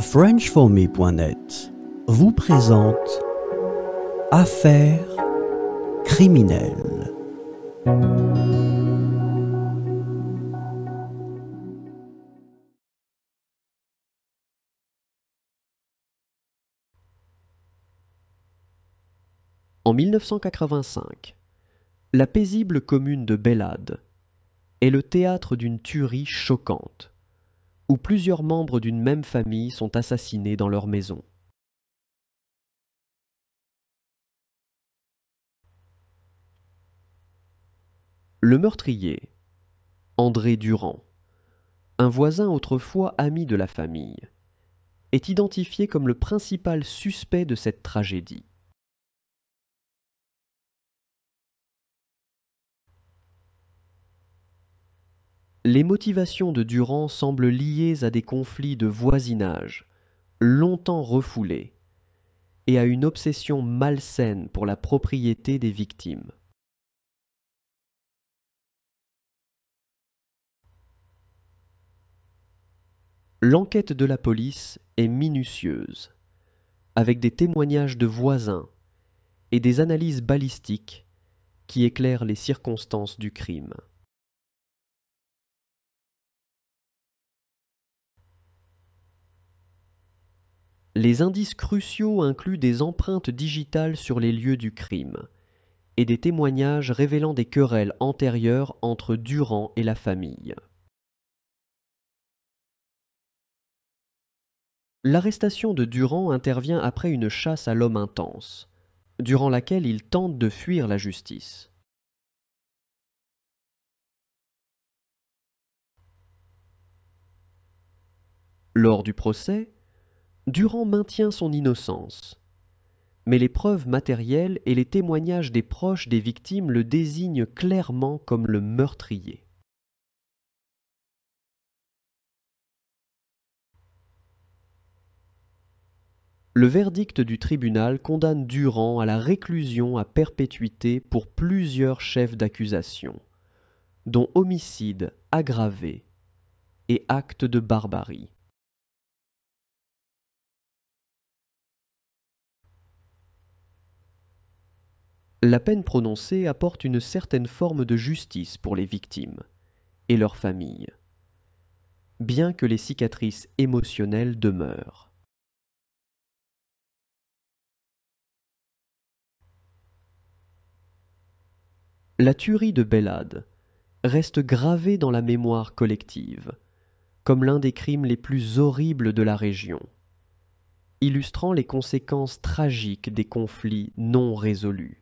FrenchForMe.net vous présente Affaires criminelles. En 1985, la paisible commune de Bellade est le théâtre d'une tuerie choquante où plusieurs membres d'une même famille sont assassinés dans leur maison. Le meurtrier, André Durand, un voisin autrefois ami de la famille, est identifié comme le principal suspect de cette tragédie. Les motivations de Durand semblent liées à des conflits de voisinage, longtemps refoulés, et à une obsession malsaine pour la propriété des victimes. L'enquête de la police est minutieuse, avec des témoignages de voisins et des analyses balistiques qui éclairent les circonstances du crime. les indices cruciaux incluent des empreintes digitales sur les lieux du crime et des témoignages révélant des querelles antérieures entre Durand et la famille. L'arrestation de Durand intervient après une chasse à l'homme intense, durant laquelle il tente de fuir la justice. Lors du procès, Durand maintient son innocence. Mais les preuves matérielles et les témoignages des proches des victimes le désignent clairement comme le meurtrier. Le verdict du tribunal condamne Durand à la réclusion à perpétuité pour plusieurs chefs d'accusation, dont homicide aggravé et acte de barbarie. la peine prononcée apporte une certaine forme de justice pour les victimes et leurs familles, bien que les cicatrices émotionnelles demeurent. La tuerie de Bellade reste gravée dans la mémoire collective, comme l'un des crimes les plus horribles de la région, illustrant les conséquences tragiques des conflits non résolus.